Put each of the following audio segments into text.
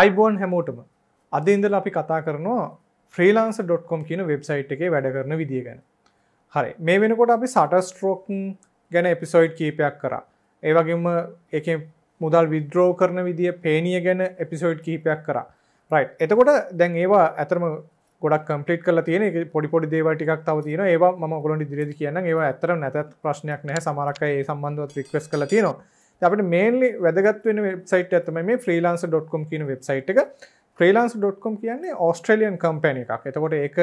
අයිබෝන් හැමෝටම අද ඉඳල අපි කතා කරනවා ෆ්‍රීලාන්ස.කොම් කියන වෙබ්සයිට් එකේ වැඩ කරන විදිිය ගැන හරි මේ වෙනකොට අපි සටස්ට්‍රෝක් ගැන එපිසොයිඩ් කීපයක් කරා ඒවගේම එක මුදල් විද්‍රෝ කරන විදිිය පේනිය ගැන එපිසෝයිඩ් කීපයක් කරා රයි් එතකොට දැන් ඒවා ඇතරම ගොඩක් කම්පිට කල තියෙන පොඩිපොඩි දේවටික් තව තියෙන ඒවා ම ගොලොඩි දිරදි කියන්න ඒවා ඇතර නැතත් ප්‍රශ්නයක් නෑ සමරක්කඒ සම්බන්ධවත් ්‍රික්වස් කළ තියෙනවා අපට මේන්ලි වැදගත් වෙන වෙබ්සයිට් ඇතම මේ ෆ්‍රීලාන්ස.කොම් කියන වෙබ්සයිට් එක ්‍රේලාන්ස්.කොම් කියන්නේ ඔස්ට්‍රලියන් කම්පැන එකක් එතකොට එක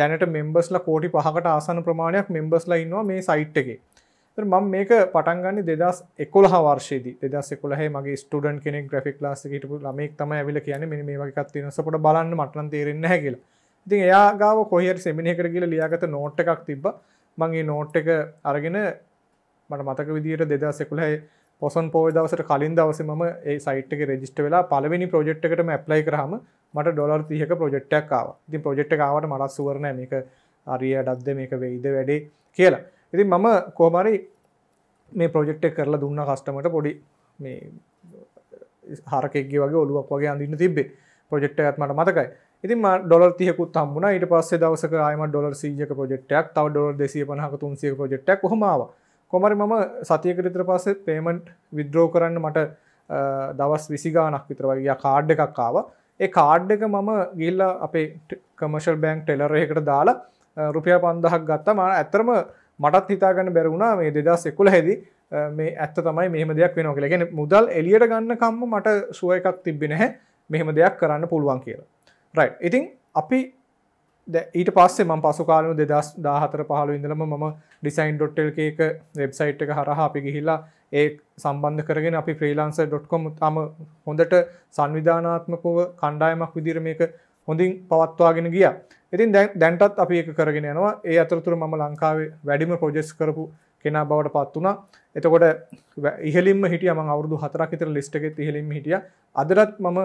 දැනට මෙම්බස්ල කෝටි පහකට ආසන ප්‍රමාණයක් මෙම්බස්ලා ඉන්නවා මේ සයිට් එක මං මේක පටන්ගන්න දෙදස් එකොල හවර්ශයේද දෙදස් එකොලහ මගේ ස්ටඩන් කෙනෙ ග්‍රෆික් ලාස් හිටපු ලමෙක් තම ඇවිල කියන මෙ මේ වගේත් වෙනසකොට බලන්න මටන තේරෙන්න හැකිල ඉතින් එයා ගාව කොහර සෙමිනකට කියල ලියාගත නෝට් එකක් තිබ මගේ නෝට් එක අරගෙන මට මතක විදිට දෙදස් එකුලහයි පොසන් පෝ දවසට කලින් දවස ම ඒ සයිටක රෙජිස්ට වෙලා පලවෙනි ප්‍රජෙක්්කටම ඇප්ලයි කරහම මට ඩොලර් තියක ප්‍රජෙක්්ටක්කාව ති ප්‍රජෙක්්ට කාවට මලත් සුවරණ මේක අරිය ඩක්ද මේක වෙයිද වැඩේ කියලා ඉති මම කෝමරි මේ ප්‍රජෙක්්ට කරලා දුන්න කස්ටමට පොඩි මේ හරකෙක්ගේ වගේ ඔලුවක් වගේ අඳන්න තිබේ ප්‍රජෙක්්ට ඇත්මට මතකයි ඉති ොල තියකුත් හම්බුණ ඊට පස්සේ දවසක ම ොල සීජක ප්‍රජෙක්්ටක් තව ොල දෙසිය පනහක තුන්සේ ප්‍රජෙක්්ටක් හොමවා කොමරි මම සතියක විතර පස්සේ පේමන්ට් විද්‍රෝ කරන්න මට දවස් විසිගානක් විතර වගේ කාඩ් එකක් ආව ඒ කාඩ් එක මම ගිල්ල අපේ කමර්ශල් බෑන්ක් ටෙලරයකට දාලා රුපිය පන්දහක් ගත්තා මට ඇත්තරම මටත් හිතාගන්න බැරුණා මේ දෙදා සෙකුල හැදි මේ ඇත්ත තමයි මෙහම දෙයක් වෙනවා කියලා ගැන මුදල් එලියට ගන්නකම්ම මට සුව එකක් තිබෙනහැ මෙහෙම දෙයක් කරන්න පුළුවන් කියලා. රයි ඉතින් අපි ඊට පස්සේ මම පසු කාලනු දෙදස් දාහතර පහළු ඉඳලම මම ඩිසයින්.ටල්ක එක වෙබ්සයිට් එක හරහ අපි ගිහිලා ඒ සම්බන්ධ කරගෙන අපි ෆ්‍රීලාන්ස ඩොට්කොම තම හොඳට සංවිධානාත්මකව කණ්ඩායමක් විදිර මේක හොඳින් පවත්වාගෙන ගිය ඉතින් දැන්ටත් අපි එක කරගෙන යනවා ඒ අතරතුර මම ලංකාවේ වැඩිම ප්‍රජෙස් කරපු කෙනා බවට පත් වුණා එතකොට ඉහලින්ම හිටිය ම අවුදු හතරක් ඉතර ලිස්ට එකෙත් ඉහලින් හිටිය අදරත් මම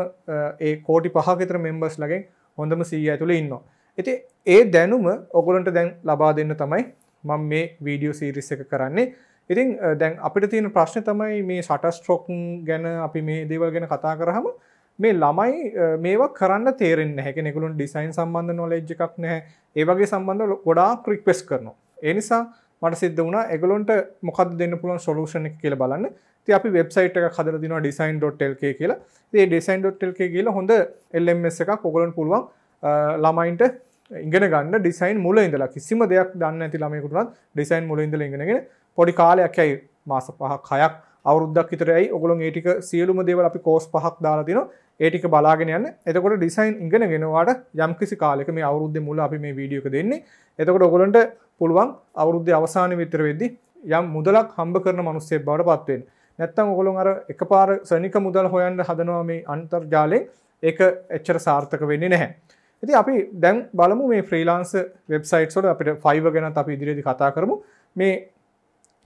ඒ කෝටි පහකෙතර මෙම්බස් ලගෙන් හොඳම සීය e ඇතුළ ඉන්නවා. ඇති ඒ දැනුම ඔගොලන්ට දැන් ලබා දෙන්න තමයි මම මේ වීඩියෝ සීරිස් එක කරන්නේ ඉතින් දැන් අපිට තියෙන ප්‍රශ්න තමයි මේ සටස්ට්‍රෝක් ගැන අපි මේ දේවල් ගැන කතා කරහම මේ ළමයි මේවා කරන්න තේරෙන් හැකෙනෙකුළුන් ඩිසයින් සම්බන්ධ නොලෙජ් එකක් නැහැ ඒවගේ සම්බන්ධ ගොඩා ක්‍රික්පෙස් කරනවා එනිසා මට සිද්ධ වුණ එගලොන්ට මොකද දෙන්න පුළුවන් සොලූෂණ එක කියල බලන්න ති අපි වෙබ්සයිට් එක හදර දින ඩිසයින් ඩොට්ටල්ක කියලා ඒ ඩිසයින් ඩොට්ටල්ක කියලා හොඳ එල්ම එක කොගලන් පුළුවන් ළමයින්ට ඉගෙන ගන්න ඩිසයින් මුල ඉඳලා කිසිම දෙයක් දන්න ඇති ළමයකුටත් ඩිසයින් මුල ඉඳල ඉගෙනගෙන පොඩි කාලයක් ඇයි මාස පහ කයක් අවුද්දක් විතරයි ඔගොලොන් ඒටික සියලුම දේවල් අපි කෝස් පහක් දාලා තින ඒටික බලාගෙන යන්න එතකොට ඩිසයින් ඉගෙන ගෙනවාට යම් කිසි කාලෙක මේ අවුරුද්ද මුල අපි මේ වීඩියෝක දෙන්නේ එතකොට ඔගොලන්ට පුළුවන් අවුරුද්ධ අවසාන විතර වෙද්දි යම් මුදලක් හම්බ කරන මනුස්සේ බවට පත්වෙන් නැත්තම් ඔගොලොන් අර එක පාර සනික මුදල් හොයන්න හදනවා මේ අන්තර්ජාලය ඒක එච්චර සාර්ථක වෙන්නේ නැහැ ඇති අපි දැන් බලමු මේ ෆ්‍රීලාන්ස වෙබ්සයිට් සොට අපිට ෆයිව ගැනත් අපි ඉදිරිදි කතා කරමු මේ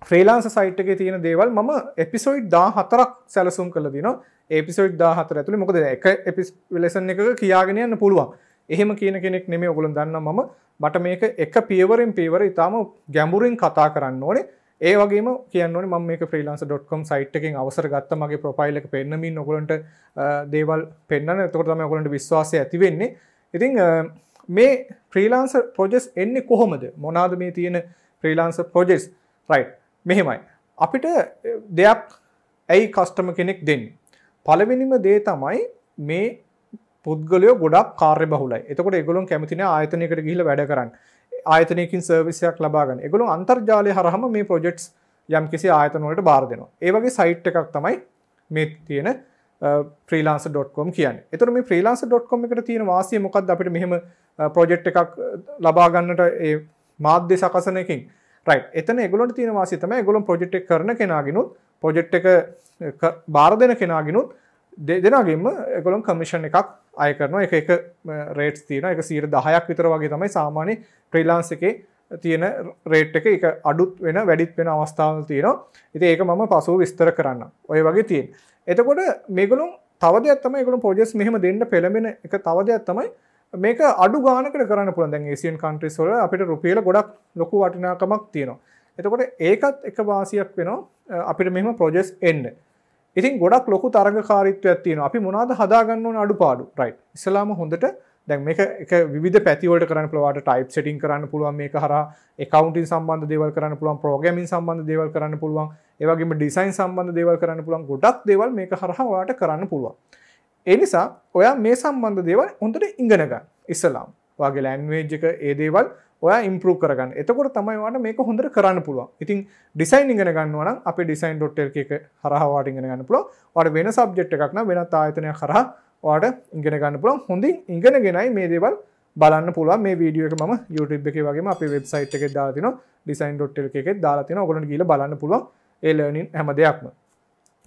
ෆ්‍රීලාන්ස සයිට් එක තියෙන දේවල් මම එපිසොයිඩ් දා හතරක් සැලසුම් කල දින ඒපිසොයිඩ් දා හතර ඇතුළි මොකද එක එපිස් ලෙසන් එක කියාගෙනයන්න පුළුවන් එහෙම කියන කෙනෙක් නෙමේ ඔගුලන් දන්න මම බට මේක එක පියවරෙන් පීවර ඉතාම ගැඹුරින් කතා කරන්න ඕනේ ඒවගේම කියන ම ්‍රීලන්ස.කොම් සයිට් එකින් අවසර ගත්ත මගේ ප්‍රොෆයිල් එක පෙන්නමින් නොගලන්ට දේවල් පෙන්න්න එතකොටම ඔගලන්ට විශ්වාසය ඇතිවෙන්නේ ඉතිං මේ ප්‍රීලාන්ස ප්‍රෝජෙස් එන්නේ කොහොමද මොනාද මේ තියෙන ප්‍රීලාන්ස ප්‍රෝජෙස් රයි් මෙහෙමයි අපිට දෙයක් ඇයි කස්ටම කෙනෙක් දෙන්න පලවෙනිම දේ තමයි මේ පුද්ගලය ගොඩක් කාර්ය බහුලයි එතකොට එගොලුන් කැමතින ආයතනයකට ගිහිල වැඩ කරන්න ආයතනයකින් සර්විසියක් ලබාගන්න එගොලු අන්තර්ජාලය හරහම මේ ප්‍රොජෙක්්ස් යම් කිසි ආයතනවලට බාර දෙනවා ඒවගේ සයිට් එකක් තමයි මේ තියෙන ්‍රීලාන්ස.කොම් කියන එතර මේ ්‍රීලාන්ස.කොම් එකට තියෙන වාසය මොකක්ද අපිට මෙහෙම ප්‍රොජෙක්් එකක් ලබාගන්නට ඒ මාධ්‍ය සකසනකින් රයි එතන ගොලන් තින වාසිතම ගොලම් ප්‍රජෙක්් කරන කෙනගෙනුත් ප්‍රොජෙක්් එක බාර දෙන කෙනගෙනුත් දෙදෙනගේම එකොළොම් කමිෂණ එකක් අය කරන එක එක රේට් තියන එක සීර දහයක් විතර වගේ තමයි සාමාන්‍ය ප්‍රීලාන්ස එකේ තියෙන රේට් එක එක අඩුත් වෙන වැඩිත් වෙන අවස්ථාව තියෙනවා ඉති ඒක මම පසුව විස්තර කරන්න ඔය වගේ තියෙන් එතකොට මේගලුම් තවද ඇත්තම එකකු පෝජෙස් මෙහම දෙන්න පෙළඹෙන එක තවද ඇත්තමයි මේක අඩු ගානකට කරන්න පුළන් දැන් ඒසියන් කන්ට්‍රිස් වල අපිට රුපියල ගොඩක් ලොකු වටිනාකමක් තියෙනවා එතකොට ඒකත් එක වාසියක් වෙනවා අපිට මෙම ප්‍රෝජෙස් එන්න ඉතින් ගොඩක් ලොකු තරගකාරීත්වයක් තියෙනවා අපි මොනාද හදාගන්න ඕන අඩුපාඩු රයිට් ඉස්ලාම හොඳට දැන් මේක එක විධ පැතිවලට කරන පලවාට ටයිප් සෙටින් කරන්න පුළුවන් මේ හර එකකවන්ටින් සම්බන්ධ දේවල් කරන්න පුළුවන් ප්‍රෝගමින් සම්බන්ධ දේවල් කරන්න පුළුවන් ඒවගේම ඩිසයින් සම්බන්ධ දේවල් කරන්න පුළුවන් ගොඩක් දේවල් මේ හරහවාට කරන්න පුළුවන් එනිසා ඔයා මේ සම්බන්ධ දේවල් හොඳට ඉංගනග ඉස්සලාම් වගේ ලැන්වේජ් එක ඒ දේවල් ඔයා ඉම්පරූ කරගන්න එතකොට තමයිවාට මේක හොඳට කරන්න පුළුවන් ඉතින් ඩිසයින් ඉගෙන ගන්නවන අප ඩිසයින් ඩොට්ටර් එක හරහවාට ඉගෙන ගන්න පුළුව වට වෙන සබ්ජෙට් එකක්න වෙනත් ආයතනය කරහ වාට ඉගෙන ගන්න පුළන් හොඳින් ඉගෙන ගෙනයි මේ දේවල් බලන්න පුළ මේ වීඩියෝ එක ම YouTube එක වගේ අප වෙබ්සයිට් එක දාතින ඩිසයින් ඩොට්ටල් එක දාලාතින ඔගොට ගීල බලන්න පුළුව ඒලනින් හැම දෙයක්ම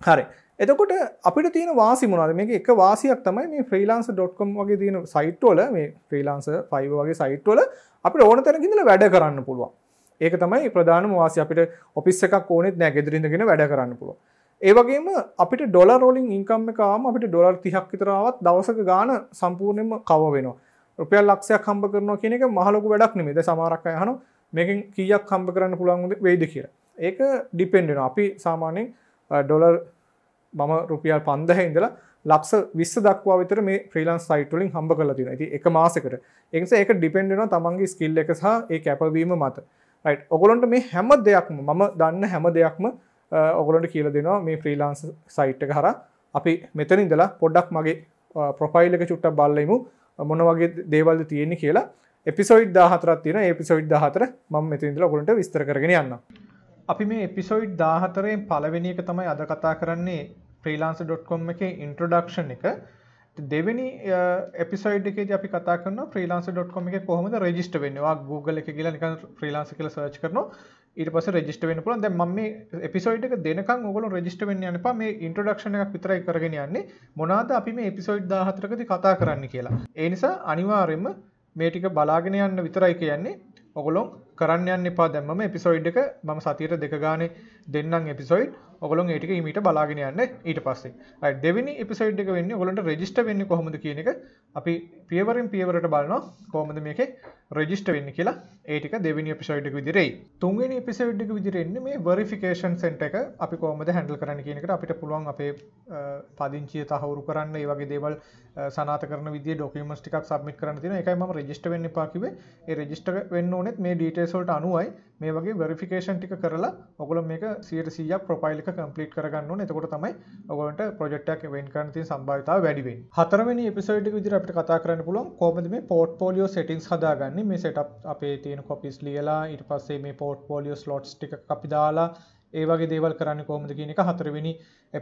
හරි එතකොට අපිට තියෙන වාසි මොනද මේ එක වාසියක් තමයි මේ ෆ්‍රීලාන්ස ඩොට්කොම් වගේ තියෙන සයිට්වල මේ ෆ්‍රීලාන්ස ෆයිව වගේ සයිට්වල අපිට ඕන තැනකිදල වැඩ කරන්න පුළුවන් ඒක තමයි ප්‍රධාන වාසි අපිට ඔපිස් එකක් ඕනෙත් නෑ ගෙදරින්දගෙන වැඩ කරන්න පුළුව ඒවගේම අපිට ඩොල රෝලින් ඉංකම්ම කාම අපිට ඩොලර් තිහක් විතරාවත් දවසක ගාන සම්පූර්ණයම කව වෙන රුපියල් ලක්ෂයක් කම්ප කරන කෙනෙක මහලොකු වැඩක් නෙමේද සමාරක්කය හනු මේකින් කියක් කම්ප කරන්න පුළන්ද වෙයිද කියර ඒක ඩිපෙන්ඩෙන අපි සාමානෙන් ඩොලර් මම රුපියල් පන්දහ ඉඳලා ලක්ස විස්ස දක්වා විතර මේ ප්‍රීලන් සයිටලින් හම්බ කල තින ඇති එක මාසකට එනිස එක ඩිපෙන්ඩෙන තමන්ගේ ස්කිල් එක සහ ඒ කැපවීම මත ඔගොලොන්ට මේ හැම දෙයක්ම මම දන්න හැම දෙයක්ම ඔගලොට කියල දෙනවා මේ ෆ්‍රීලාන්ස් සයිට්ක හර අපි මෙතන ඉදලා පොඩ්ඩක් මගේ ප්‍රොෆයිල්ලක චුට්ට බල්ලෙමු මොන වගේ දේවල්ද තියෙන්නේ කියලා එපිසොයිඩ් දාහතරත් තියෙන එපිසොයිඩ් දාහතර ම මෙතින්දල ගොලට විස්තර කරගෙන යන්න අපි මේ එපිසොයිඩ් දාහතරයෙන් පලවෙනි එක තමයි අද කතා කරන්නේ ප්‍රීලාන්ස.කොම් එක ඉන්ට්‍රඩක්ෂන් එක දෙවැනි එපිසයිඩ් එක අපි කතාන ප්‍රීලාන්ස.කොම එක කොහොම රජිස්ට වෙන්නවා Google එක කියලා නික ප්‍රීලාන්ස කියල සර්ච් කරනවා ඊට පස රජිස්ට වෙන පුළන් දැ ම මේ එපිසෝයිඩ් එක දෙනකම් ඔගොලු රජිස්ට වෙන්න යන පා මේ ඉන්ට්‍රඩක්ෂණ එකක් විතරයි කරගෙන යන්නේ මොනාද අපි මේ එපිසෝයිඩ් දාහතරකති කතා කරන්න කියලා ඒ නිසා අනිවාර්යෙන්ම මේ ටික බලාගෙන යන්න විතරයි කියන්නේ ඔගොලොන් කරන්න යන්න එපා දැම්ම එපිසෝයිඩ් එක මම සතියට දෙක ගානේ දෙන්නම් එපිසෝයිඩ් ඔගොලොන් ඒටික මීට බලාගෙන යන්න ඊට පස්සේ දෙවිනි එපිසයිඩ් එක වෙන්න ඔගොලන්ට රෙජිස්ට වෙන්න කොහොමද කියන එක අපි පියවරින් පියවරට බලන කොහොමද මේක රෙජිස්ට වෙන්න කියලා ඒටික දෙවිනි එපිසයිඩ් එක විදිරෙයි තුන්වෙනි එපිසයිඩ් එක විදිරෙන්නේ මේ වෙරිෆිකේෂන් සෙන්ටර් එක අපි කොහොමද හැන්ඩල් කරන්න කියන එකට අපිට පුළුවන් අපේ පදිංචිය තහවුරු කරන්න ඒ වගේ දේවල් සනාත කරන විදිය ඩොකියුමන්ට්ස් ටිකක් සබ්මිට් කරන්න තියෙනවා ඒකයි මම රෙජිස්ටර් වෙන්න එපා කිව්වේ ඒ රෙජිස්ටර් වෙන්න ඕනෙත් මේ ඩීටේල්ස් වලට අනුවයි මේ වගේ වෙරිෆිකේෂන් ටික කරලා ඔගොල්ලෝ මේක 100% ප්‍රොෆයිල් එක කම්ප්ලීට් කරගන්න ඕනේ. එතකොට තමයි ඔයගොල්ලන්ට ප්‍රොජෙක්ට් එකක් වෙන් කරන්න තියෙන සම්භාවිතාව වැඩි වෙන්නේ. හතරවෙනි එපිසෝඩ් එක විදිහට අපිට කතා කරන්න පුළුවන් කොහොමද මේ පෝර්ට්ෆෝලියෝ සෙටින්ග්ස් හදාගන්නේ? මේ සෙටප් අපේ තියෙන කොපිස් ලියලා ඊට පස්සේ මේ පෝර්ට්ෆෝලියෝ ස්ලොට්ස් ටික අපි දාලා ඒ වගේ දේවල් කරන්න කොහොමද කියන එක හතරවෙනි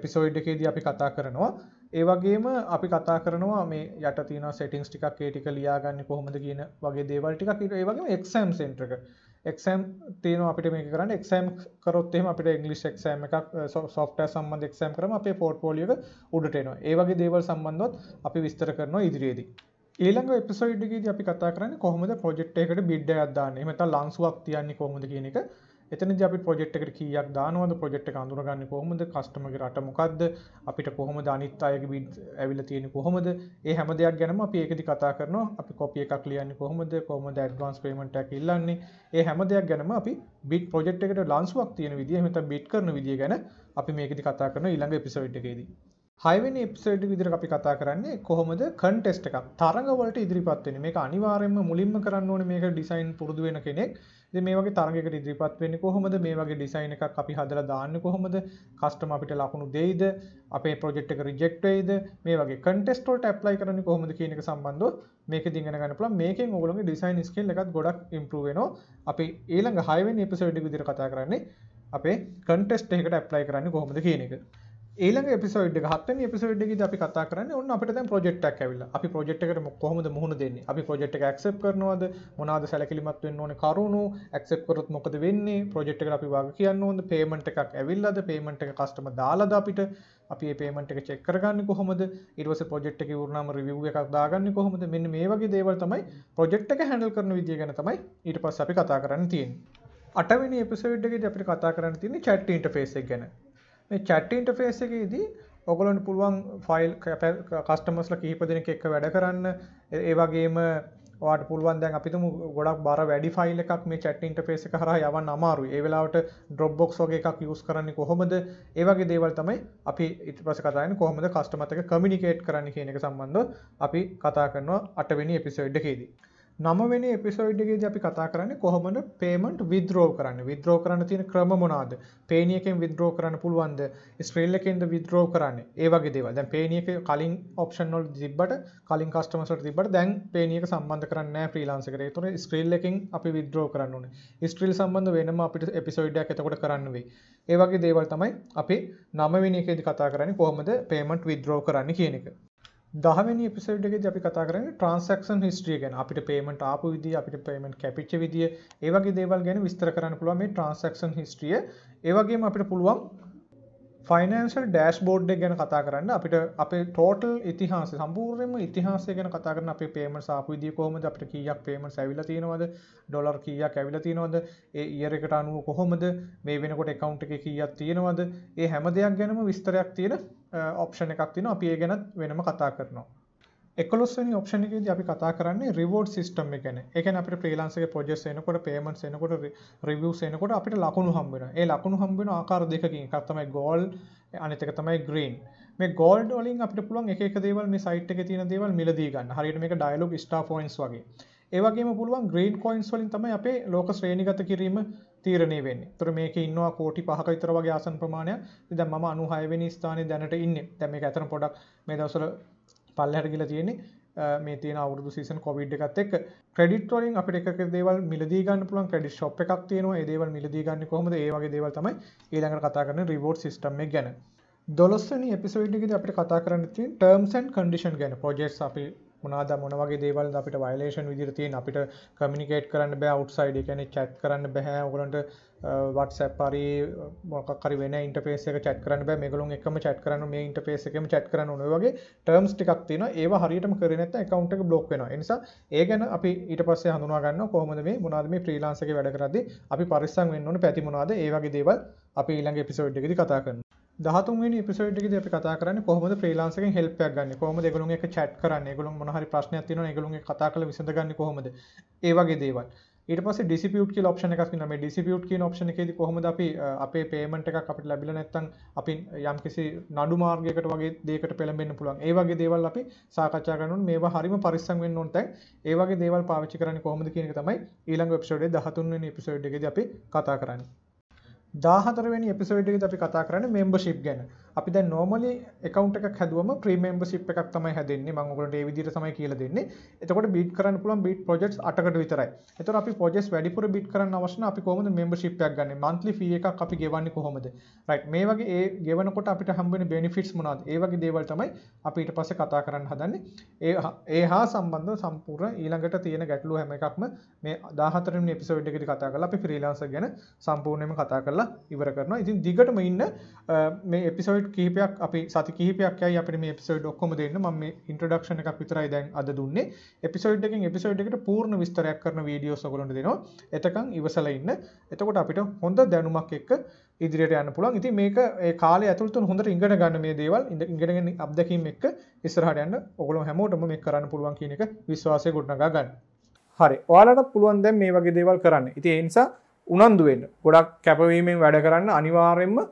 එපිසෝඩ් එකේදී අපි කතා කරනවා. ඒ වගේම අපි කතා කරනවා මේ යට තියෙන සෙටින්ග්ස් ටිකක් ඒ ටික ලියාගන්නේ කොහොමද කියන වගේ දේවල් ටිකක් ඒ වගේම එක්සෑම් සෙන්ටර් එක එක්ම් තියන අපිට මේ කරන්න එක්ම් කරොත්තෙම අපිට ඉංගලි එක්ම් එකක් සොෆ්ට සම්බන්ධ එක්ම් කරම අපේ පෝට් පොලියක උඩටනවා ඒවගේ දේවල් සම්බන්ධොත් අපි විස්තර කරනවා ඉදිරියේදී ඊළඟ එපිසෝඩ්ගේදී අපි කතා කරන්නේ කොහොමද ප්‍රොජෙක්ට් එකකට බිඩ් එකක් දාන්නේ නැත්නම් ලංසුවක් තියන්නේ කොහොමද කියන එක එතනද අපි ප්‍රොජෙක්්කට කියක් දානුවද ප්‍රජෙක්් අඳුරගන්න කොහොමද කස්ටමගේ රට මොකක්ද අපිට කොහොම ධනිත් අයගේ බිට ඇවිල තියෙන කොහොමද ඒ හැම දෙයක් ගැනම අපි ඒකති කතා කරන අපි කොපිය එකක් ලියන්න කොහොමද කොම ඩ්වන්ස් පේමට ඉල්ලන්නේ ඒ හැම දෙයක් ගැනම අපි බිට ප්‍රජෙක්් එකට ලන්සුවක් තියෙන විදිහ මෙත බිට් කරන විදිිය ගැන අපි මේකති කතා කරන ඉළඟ පිසවිට්කේදී හයිවෙන් එප්සඩ් විදිර අපි කතා කරන්නේ කොහොමද කන්ටෙස්ට එකක් තරඟවලට ඉදිරිපත්වෙන මේ අනිවාරෙන්ම මුලින්ම කරන්න ඕන මේක ඩිසයින් පුරදු වෙන කෙනෙක් මේ වගේ තරගකට ඉදිරිපත් වෙන්නේ කොහොමද මේ වගේ ඩිසයින් එකක් අපි හදලා දාන්න කොහොමද කස්ටම අපිට ලකුණු දෙයිද අපේ ප්‍රොජෙක්ට් එක රිජෙක්ට් වෙයිද මේ වගේ කන්ටෙස්ට් වලට ඇප්ලයි කරන්නේ කොහොමද කියන එක සම්බන්ධව මේකෙන් ඉගෙන ගන්න පුළුවන් මේකෙන් ඔයගොල්ලෝගේ ඩිසයින් ස්කිල් එකත් ගොඩක් ඉම්ප්‍රූව් වෙනවා අපි ඊළඟ හයිවෙන් එපිසෝඩ් එක විදිහට කතා කරන්නේ අපේ කන්ටෙස්ට් එකකට ඇප්ලයි කරන්නේ කොහොමද කියන එක ඒළඟ පිසෝඩ් හත්වන පිසෝඩ් අපි කතා කරන්න ඔන්න අපට දැන් ප්‍රජෙක්්ක් ඇවිල්ල අපි ප්‍රජෙක්්කට කොහොමද මුහුණ දෙන්නේ අපි ප්‍රජෙක්් ක්සප් කරනවාද මොනාද සැලකිලිමත් වෙන්න ඕන කරුණු ක්සප් කරත් මොකද වෙන්නේ ප්‍රජෙක්්ක අපි වග කියන්න ඕද පේමට එකක් ඇවිල්ලද පේමට එක කස්ටම දාලාද අපිට අපි පේමට එක චෙක් කරගන්න කොහොමද ඉටවස ප්‍රජෙක්්ක වරනම රිව එකක් දාගන්න කොහොමද මෙන්න මේ වගේ දේවල් තමයි ප්‍රජෙක්්ක හැඩල් කරන විදිගන තමයි ඊට පස් අපි කතා කරන්න තියෙන් අටවනි පිසවිඩ්ගේ අපි කතා කරන්න තින්නේ චට්ට ඉන්ට පේසක් ගැන මේ chat interface එකේදී ඔගලොන් පුළුවන් ෆයිල් කස්ටමස්ල කිහිප දෙනෙක් එක්ක වැඩ කරන්න ඒ වගේම ඔයාට පුළුවන් දැන් අපිතුම ගොඩක් බර වැඩි ෆයිල් එකක් මේ chat interface එක හරහා යවන්න අමාරුයි. ඒ වෙලාවට Dropbox වගේ එකක් use කරන්නේ කොහොමද? ඒ වගේ දේවල් තමයි අපි ඊට පස්සේ කතා කරන්නේ කොහොමද කස්ටමර් එක්ක communicate කරන්න කියන එක සම්බන්ධව අපි කතා කරනවා 8 වෙනි එපිසෝඩ් එකේදී. නමවෙනි එපිසෝඩ්ගේ අපි කතා කරන්න කොහොමට පේමට විද්‍රෝ කරන්න විද්‍රෝ කරන්න තියෙන ක්‍රම මොනාද පේනියකෙන් විද්‍රෝ කරන්න පුළුවන්ද ස්ක්‍රල්ලකෙන්ද විද්‍රෝ කරන්න ඒවගේ දේව දැන් පේනියක කලින් ඔප්ෂන්ොල් තිබට කලින් කස්ටමසට තිබට දැන් පේනියක සම්බන්ධ කරන්න ප්‍රීලාන්සකරේ තුන ස්ක්‍රල්ලකින් අපි විද්‍රෝ කරන්න ඕන ස්ට්‍රල් සම්බන්ධ වෙනම අපිට එපිසෝඩ්ඩයක් එතකොට කරන්න වේ ඒවගේ දේවල් තමයි අපි නමවිනිකෙද කතා කරන්න කොහොමද පේමට විද්‍රෝ කරන්න කියනක දහමනි පිසඩ්ගේ අපි කතා කරන ට්‍රන්සක්ෂන් හිස්ට්‍රිය ගැන අපිට පේමට ආපු විදි අපිට පේමෙන්ට කැපිච්ච විදිිය ඒවගේ දේවල් ගැන විස්තර කරන්න පුළුවන් මේ ට්‍රන්සක්ෂන් හිස්ට්‍රිය ඒවගේ අපිට පුළුවන් ෆනන්ල් ඩෑස් බෝඩ් ගැන කතා කරන්න අපිට අපේ ටෝටල් ඉතිහාස සම්පූර්යම ඉතිහාසය ගැන කතා කරන අපේ පේම සාපවිදි කොහමද අපට කියක් පේම සැවිල තියෙනවද ඩොලර් කියක් ඇවිල තියෙනවද ඒ ඒරකට අනුව කොහොමද මේ වෙනකොට එකකවන්් එක කියක් තියෙනවද ඒ හැම දෙයක් ගැනම විස්තරයක් තියෙන ඔප්ෂණ uh, එකක් තින අපේ ගැනත් වෙනම කතා කරනවා එකොස්සනි ඔප්ෂණකේද අපි කතා කරන්නේ රිවෝඩ් සිස්ටම් එකන එක අපට ප්‍රීලාන්සගේ පොජෙස් එනකොට පේමට එනකොට රිවිය එනකොට අපිට ලකුණු හම්බෙන ඒ ලකුණු හම්බෙන ආකාර දෙකින් කත්තමයි ගෝල් අනතක තමයි ග්‍රීන් මේ ගෝල් ොලින් අපට පුළුවන් එක දේවල් මේ සයිට් එක තින දේවල් මිලදීගන්න හරිට මේ ඩයිලොග ස්ටා ෆෝන්ස් වගේ ඒවගේ පුළුවන් ග්‍රීන් කොයින්ස් වලින් තමයි අපේ ලෝක ශ්‍රේණිගත කිරීම තීරණය වෙන්නේ තොර මේක ඉන්නවා කෝටි පහක විතර වගේ ආසන් ප්‍රමාණයක් දැන් මම 95 වෙනි ස්ථානයේ දැනට ඉන්නේ දැන් මේක ඇතන පොඩක් මේ දවස්වල පල්ලහට කියලා තියෙන්නේ මේ තියෙන අවුරුදු සීසන් කොවිඩ් එකත් එක්ක ක්‍රෙඩිට් වලින් අපිට එකක දේවල් මිලදී ගන්න පුළුවන් ක්‍රෙඩිට් ෂොප් එකක් තියෙනවා ඒ දේවල් මිලදී ගන්න කොහොමද ඒ වගේ දේවල් තමයි ඊළඟට කතා කරන රිවෝඩ් සිස්ටම් එක ගැන දොළොස්වනි එපිසෝඩ් එකේදී අපිට කතා කරන්න තියෙන ටර්ම්ස් ඇන්ඩ් කන්ඩිෂන් ගැන ප්‍රොජෙක්ට්ස් අපි මොනාද මොන වගේ දේවල් අපිට වයිලේෂන් විදිහට තියෙන අපිට කමියුනිකේට් කරන්න බෑ අවුට්සයිඩ් ඒ කියන්නේ chat කරන්න බෑ ඕගොල්ලන්ට WhatsApp හරි මොකක් හරි වෙන ඉන්ටර්ෆේස් එක chat කරන්න බෑ මේගොල්ලෝ එකම chat කරන්න මේ ඉන්ටර්ෆේස් එකෙම chat කරන්න ඕන ඔය වගේ ටර්ම්ස් ටිකක් තියෙනවා ඒවා හරියටම කරේ නැත්නම් account එක block වෙනවා ඒ නිසා ඒ ගැන අපි ඊට පස්සේ හඳුනා ගන්නවා කොහොමද මේ මොනවාද මේ ෆ්‍රීලාන්ස් එකේ වැඩ කරද්දී අපි පරිස්සම් වෙන්න ඕනේ පැති මොනවාද ඒ වගේ දේවල් අපි ඊළඟ එපිසෝඩ් එකේදී කතා කරනවා දහතුන්වෙනි එපිසෝඩ් එකේදී අපි කතා කරන්නේ කොහොමද ෆ්‍රීලාන්ස් එකෙන් හෙල්ප් එකක් ගන්න. කොහොමද ඒගොල්ලෝ එක්ක chat කරන්නේ. ඒගොල්ලෝ මොන හරි ප්‍රශ්නයක් තියෙනවා නම් ඒගොල්ලෝ එක්ක කතා කරලා විසඳගන්නේ කොහොමද? ඒ වගේ දේවල්. ඊට පස්සේ ඩිස්පියුට් කියලා ඔප්ෂන් එකක් තියෙනවා. මේ ඩිස්පියුට් කියන ඔප්ෂන් එකේදී කොහොමද අපි අපේ පේමන්ට් එකක් අපිට ලැබිලා නැත්නම් අපි යම්කිසි නඩු මාර්ගයකට වගේ දෙයකට පෙළඹෙන්න පුළුවන්. ඒ වගේ දේවල් අපි සාකච්ඡා කරනවා. මේවා හරීම පරිස්සම් වෙන්න ඕන තැන්. ඒ වගේ දේවල් පාවිච්චි කරන්නේ කොහොමද කියන එක තමයි ඊළඟ එපිසෝඩ් එකේ 13 වෙනි එපිසෝඩ් එකේදී අපි කතා කරන්නේ. 14 වෙනි එපිසෝඩ් එකේදී අපි කතා කරන්නේ membership ගැන. අපි දැන් normally account එකක් හැදුවම free membership එකක් තමයි හැදෙන්නේ. මම ඔයගොල්ලන්ට ඒ විදිහට තමයි කියලා දෙන්නේ. එතකොට bid කරන්න පුළුවන් bid projects 8කට විතරයි. එතකොට අපි projects වැඩිපුර bid කරන්න අවශ්‍ය නම් අපි කොහොමද membership එකක් ගන්නෙ? monthly fee එකක් අපි ගෙවන්නේ කොහොමද? right මේ වගේ ඒ ගෙවනකොට අපිට හම්බ වෙන benefits මොනවද? ඒ වගේ දේවල් තමයි අපි ඊට පස්සේ කතා කරන්න හදන්නේ. ඒ ඒ හා සම්බන්ධව සම්පූර්ණ ඊළඟට තියෙන ගැටලු හැම එකක්ම මේ 14 වෙනි episode එකේදී කතා කරලා අපි freelancer ගැන සම්පූර්ණයෙන්ම කතා කරලා ඉවර කරනවා. ඉතින් දිගටම ඉන්න මේ episode මිනිට් කිහිපයක් අපි සති කිහිපයක් යයි අපිට මේ එපිසෝඩ් ඔක්කොම දෙන්න මම මේ ඉන්ට්‍රොඩක්ෂන් එකක් විතරයි දැන් අද දුන්නේ එපිසෝඩ් එකෙන් එපිසෝඩ් එකට පූර්ණ විස්තරයක් කරන වීඩියෝස් ඔයගොල්ලන්ට දෙනවා එතකන් ඉවසලා ඉන්න එතකොට අපිට හොඳ දැනුමක් එක්ක ඉදිරියට යන්න පුළුවන් ඉතින් මේක ඒ කාලය ඇතුළත හොඳට ඉගෙන ගන්න මේ දේවල් ඉගෙනගෙන අත්දැකීම් එක්ක ඉස්සරහට යන්න ඔයගොල්ලෝ හැමෝටම මේක කරන්න පුළුවන් කියන එක විශ්වාසය ගොඩනගා ගන්න හරි ඔයාලට පුළුවන් දැන් මේ වගේ දේවල් කරන්න ඉතින් ඒ නිසා උනන්දු වෙන්න ගොඩක් කැපවීමෙන් වැඩ කරන්න අනිවාර්යයෙන්ම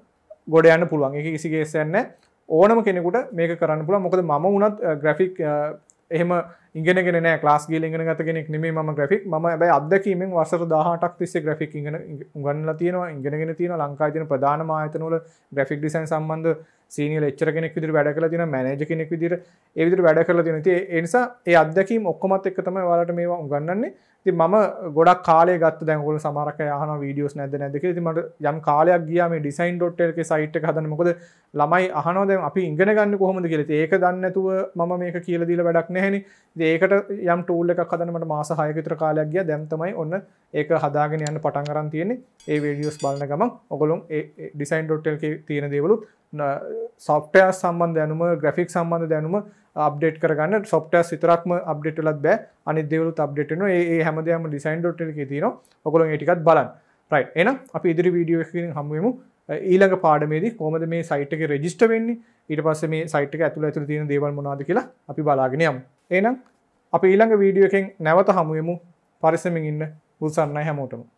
ගොඩ යන්න පුළුවන් එක කිසිගේසන්න ඕනම කෙනෙකුට මේක කරන්න පුළ මොකද ම උනත් ග්‍රෆික් එහෙම ඉගෙනගෙන නෑ ලාස් ගිල ඉගෙන ගත කෙනෙක් නෙමේ ම ග්‍රික් ම බයි අදකීමෙන් වසර දාහටක් තිස්සේ ග්‍රික් ඉගෙන ගන්න තියෙනවා ඉගෙනගෙන තියෙන ලංකායිතින ප්‍රධාන මාතනවල ග්‍රික් ඩිසයින් සම්බන්ධ සීනි ලච්චර කෙනෙක් විදිර වැඩ කල තින මනජ කෙනෙක් විදිර ඒවිදිර වැඩ කල තින තිේ එනිසා ඒ අදකීම ඔක්කොමත් එක් තම වලට මේවා උගන්නන්නේ ති මම ගොඩක් කාලය ගත් දැගල සමරක යහන වීඩියෝස් නැද නැදක මට යම් කාලයක් ගියම ඩිසයින් ඩොට්ටල්ක සයිට් හදනමකොද ළමයි අහනෝදැ අපි ඉගෙන ගන්න කොහොමද කියලෙ ඒක දන්නතුව මම මේක කියල දීල වැඩක් නැහැනි ඒකට යම් ටූල් එකක් හදනට මාසාහයක විතර කාලයක් ගිය දැම්තමයි ඔන්න ඒක හදාගෙන යන්න පටන් කරන් තියෙන්නේ ඒ වීඩියෝස් බලන ගමන් ඔගොලොන් ඩිසයින් ඩොට්ටල් තියෙන දේවලුත් සොෆ්ටය සම්බන්ධ දැනුම ග්‍රෆික් සම්බන්ධ දැනුම අප්ඩේට් කරගන්න සොෆ්ටය සිතරක්ම අප්ඩේට ලත් බෑ අනි දෙවලු අප්ඩේටන ඒ හැමදයම ඩිසයින් ඩොට්ටල් තියෙන ඔගොලොන් ඒටිකත් බලන්න රයි් එන අප ඉදිරි වීඩියෝ හමුවමු ඊළඟ පාඩමේද කොමද මේ සයිට් එක රෙජිස්ට වෙන්නේ ඊට පස්සේ මේ සයිට් එක ඇතුළ ඇතුළ තියෙන දේවල් මොනාද කියලා අපි බලාගෙන යමු. එහෙනම් අප ඊළඟ වීඩියෝ එකෙන් නැවත හමුුවමු පරිසමින් ඉන්න උත්සන්නයි හැමෝටම